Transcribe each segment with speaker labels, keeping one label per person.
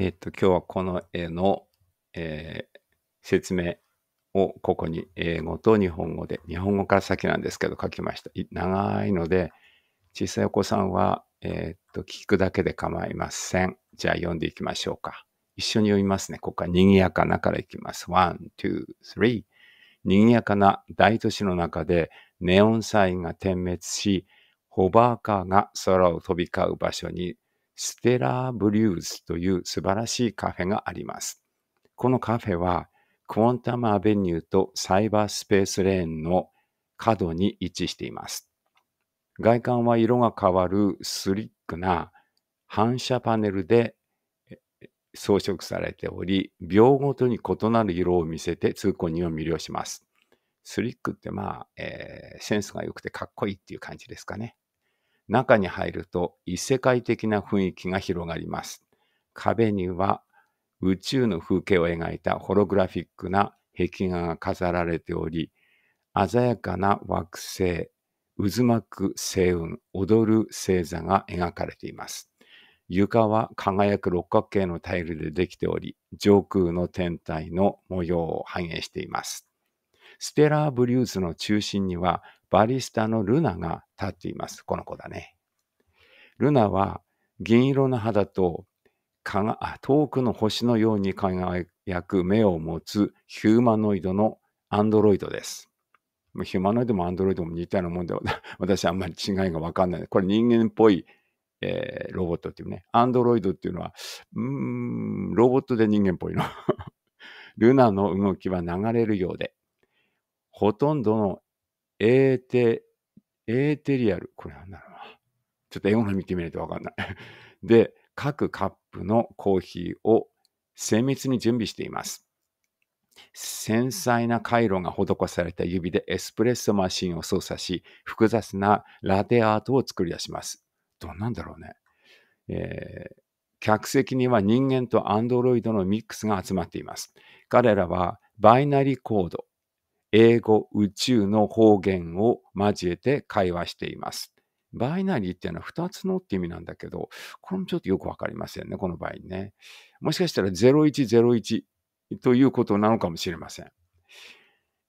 Speaker 1: えっ、ー、と、今日はこの絵の、えー、説明をここに英語と日本語で、日本語から先なんですけど書きました。長いので、小さいお子さんは、えっ、ー、と、聞くだけで構いません。じゃあ読んでいきましょうか。一緒に読みますね。ここは賑やかなからいきます。ワン、ツー、スリー。賑やかな大都市の中でネオンサインが点滅し、ホバーカーが空を飛び交う場所にステラーブリューズという素晴らしいカフェがあります。このカフェは、クォンタムアベニューとサイバースペースレーンの角に位置しています。外観は色が変わるスリックな反射パネルで装飾されており、秒ごとに異なる色を見せて通行人を魅了します。スリックってまあ、えー、センスが良くてかっこいいっていう感じですかね。中に入ると異世界的な雰囲気が広がります。壁には宇宙の風景を描いたホログラフィックな壁画が飾られており、鮮やかな惑星、渦巻く星雲、踊る星座が描かれています。床は輝く六角形のタイルでできており、上空の天体の模様を反映しています。ステラーブリューズの中心にはバリスタのルナが立っています。この子だね。ルナは銀色の肌と遠くの星のように輝く目を持つヒューマノイドのアンドロイドです。ヒューマノイドもアンドロイドも似たようなもんで、私あんまり違いがわかんない。これ人間っぽい、えー、ロボットっていうね。アンドロイドっていうのは、うん、ロボットで人間っぽいの。ルナの動きは流れるようで、ほとんどのエーテ、エーテリアル、これなんだろうな。ちょっと英語の見てみないとわかんない。で、各カップのコーヒーを精密に準備しています。繊細な回路が施された指でエスプレッソマシンを操作し、複雑なラテアートを作り出します。どんなんだろうね。えー、客席には人間とアンドロイドのミックスが集まっています。彼らはバイナリーコード、英語、宇宙の方言を交えて会話しています。バイナリーっていうのは2つのって意味なんだけど、これもちょっとよくわかりませんね、この場合ね。もしかしたら0101ということなのかもしれません。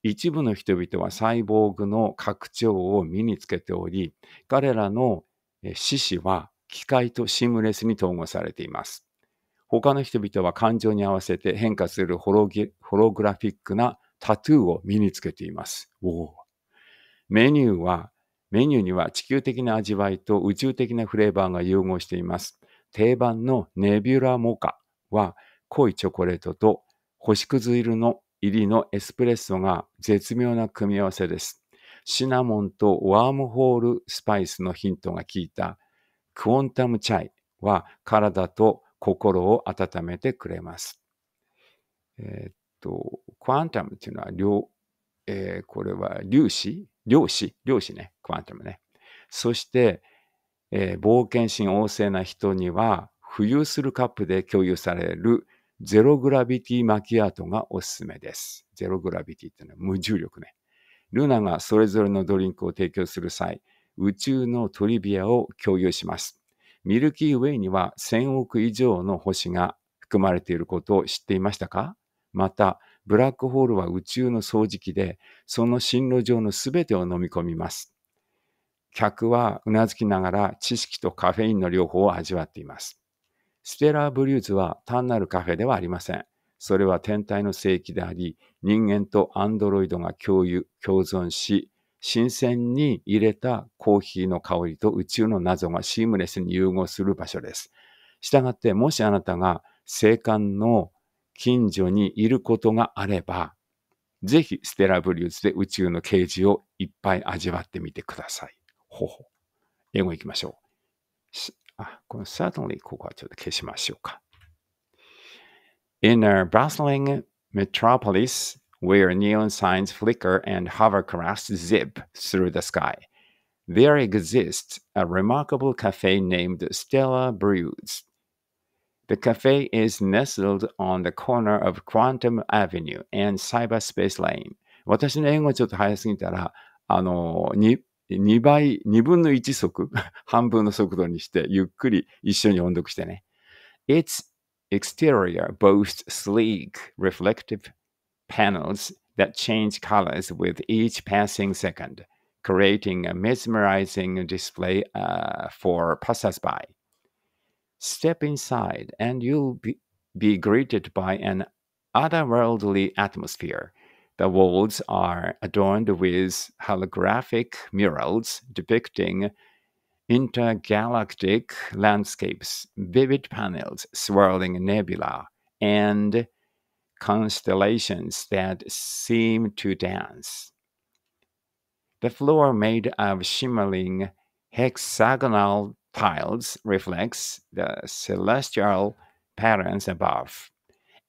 Speaker 1: 一部の人々はサイボーグの拡張を身につけており、彼らの四肢は機械とシームレスに統合されています。他の人々は感情に合わせて変化するホログラフィックなタトゥーを身につけています。メニューは、メニューには地球的な味わいと宇宙的なフレーバーが融合しています。定番のネビュラモカは濃いチョコレートと星屑色の入りのエスプレッソが絶妙な組み合わせです。シナモンとワームホールスパイスのヒントが効いたクォンタムチャイは体と心を温めてくれます。えー、っと、クアンタムっていうのは量、えー、これは粒子量子量子ね、クアンタムね。そして、えー、冒険心旺盛な人には、浮遊するカップで共有されるゼログラビティマキアートがおすすめです。ゼログラビティっていうのは無重力ね。ルナがそれぞれのドリンクを提供する際、宇宙のトリビアを共有します。ミルキーウェイには1000億以上の星が含まれていることを知っていましたかまた、ブラックホールは宇宙の掃除機で、その進路上のすべてを飲み込みます。客はうなずきながら知識とカフェインの両方を味わっています。ステラーブリューズは単なるカフェではありません。それは天体の聖域であり、人間とアンドロイドが共有、共存し、新鮮に入れたコーヒーの香りと宇宙の謎がシームレスに融合する場所です。したがって、もしあなたが生還の近所にいることがあれば、ぜひステラブリューズで宇宙の啓示をいっぱい味わってみてください。ほほ。英語いきましょう。あ、この certainly ここはちょっと消しましょうか。In a bustling metropolis where neon signs flicker and hovercrafts zip through the sky, there exists a remarkable cafe named Stella Brews. The cafe is nestled on the corner of Quantum Avenue and Cyberspace Lane。私の英語ちょっと早すぎたら、あの、2, 2倍、2分の1速、半分の速度にして、ゆっくり一緒に音読してね。Its exterior boasts sleek, reflective panels that change colors with each passing second, creating a mesmerizing display uh, for passersby. Step inside, and you'll be, be greeted by an otherworldly atmosphere. The walls are adorned with holographic murals depicting intergalactic landscapes, vivid panels swirling nebula, and constellations that seem to dance. The floor made of shimmering hexagonal tiles reflects the celestial patterns above,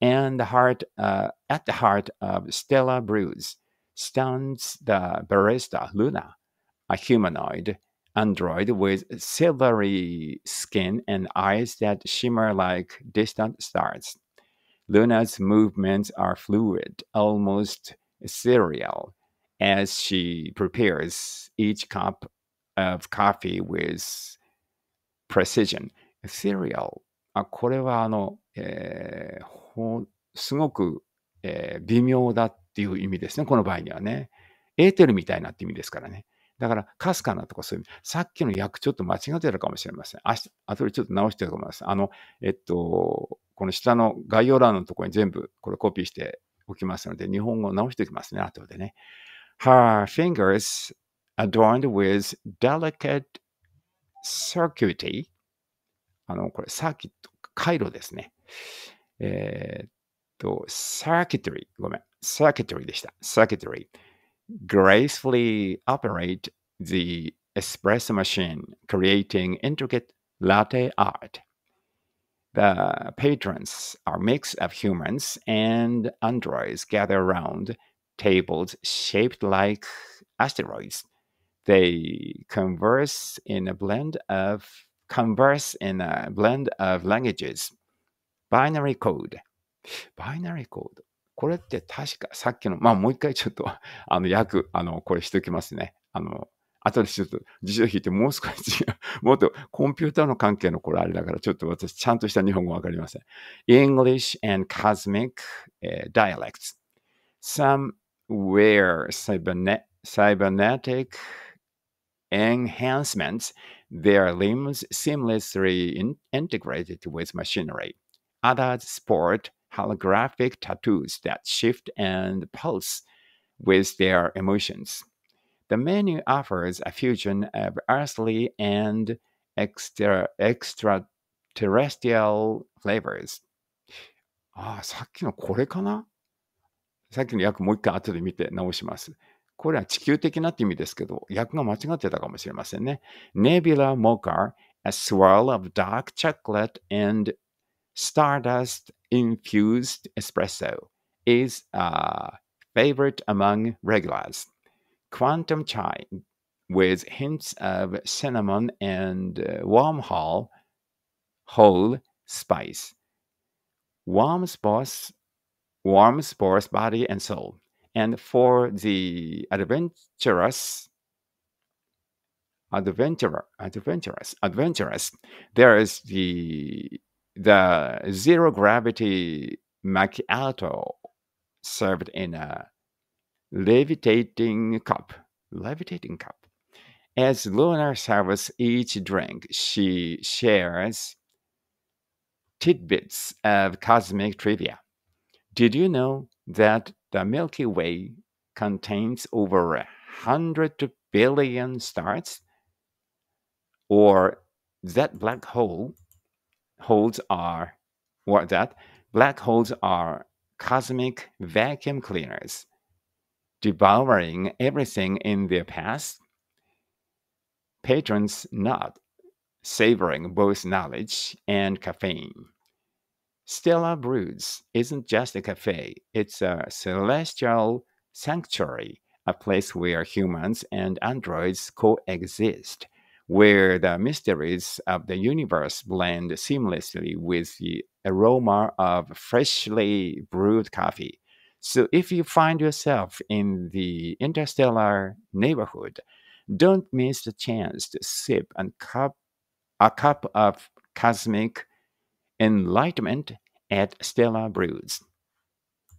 Speaker 1: and the heart uh, at the heart of Stella Brews stands the barista Luna, a humanoid android with silvery skin and eyes that shimmer like distant stars. Luna's movements are fluid, almost ethereal, as she prepares each cup of coffee with precision。ethereal。あ、これはあの、えー、ほすごく、えー、微妙だっていう意味ですね。この場合にはね。エーテルみたいなって意味ですからね。だから、かすかなとかそういう、さっきの訳ちょっと間違ってたかもしれません。あ後でちょっと直してると思います。あの、えっと、この下の概要欄のところに全部これコピーしておきますので、日本語を直しておきますね、後でね。Her fingers adorned with delicate gracefully operate the espresso machine, creating intricate latte art. The patrons are mix of humans and androids gather around tables shaped like asteroids They converse in a blend of converse in a blend of languages. Binary code. Binary code. これって確かさっきの、まあもう一回ちょっと、あの、訳、あの、これしておきますね。あの、後でちょっと辞書引いてもう少し違う。もっとコンピューターの関係のこれあれだからちょっと私ちゃんとした日本語わかりません。English and Cosmic、uh, Dialects. Some were cybernet, cybernetic enhancements, their limbs seamlessly in- integrated with machinery. Others sport holographic tattoos that shift and pulse with their emotions. The menu offers a fusion of earthly and extra, extraterrestrial flavors. ああ、さっきのこれかなさっきの約もう一回後で見て直します。これは地球的なって意味ですけど、訳が間違ってたかもしれませんね。Nebula Mocha, a swirl of dark chocolate and stardust infused espresso, is a uh, favorite among regulars. Quantum chai, with hints of cinnamon and uh, wormhole, whole spice, warms both, warms both body and soul. And for the adventurous, adventurer, adventurous, adventurous, there is the the zero gravity macchiato served in a levitating cup. Levitating cup. As lunar serves each drink, she shares tidbits of cosmic trivia. Did you know that the Milky Way contains over a 100 billion stars, or that black hole holes are, or that black holes are cosmic vacuum cleaners, devouring everything in their path. Patrons not savoring both knowledge and caffeine. Stella Broods isn't just a cafe, it's a celestial sanctuary, a place where humans and androids coexist, where the mysteries of the universe blend seamlessly with the aroma of freshly brewed coffee. So if you find yourself in the interstellar neighborhood, don't miss the chance to sip a cup, a cup of cosmic Enlightenment at Stella Brews.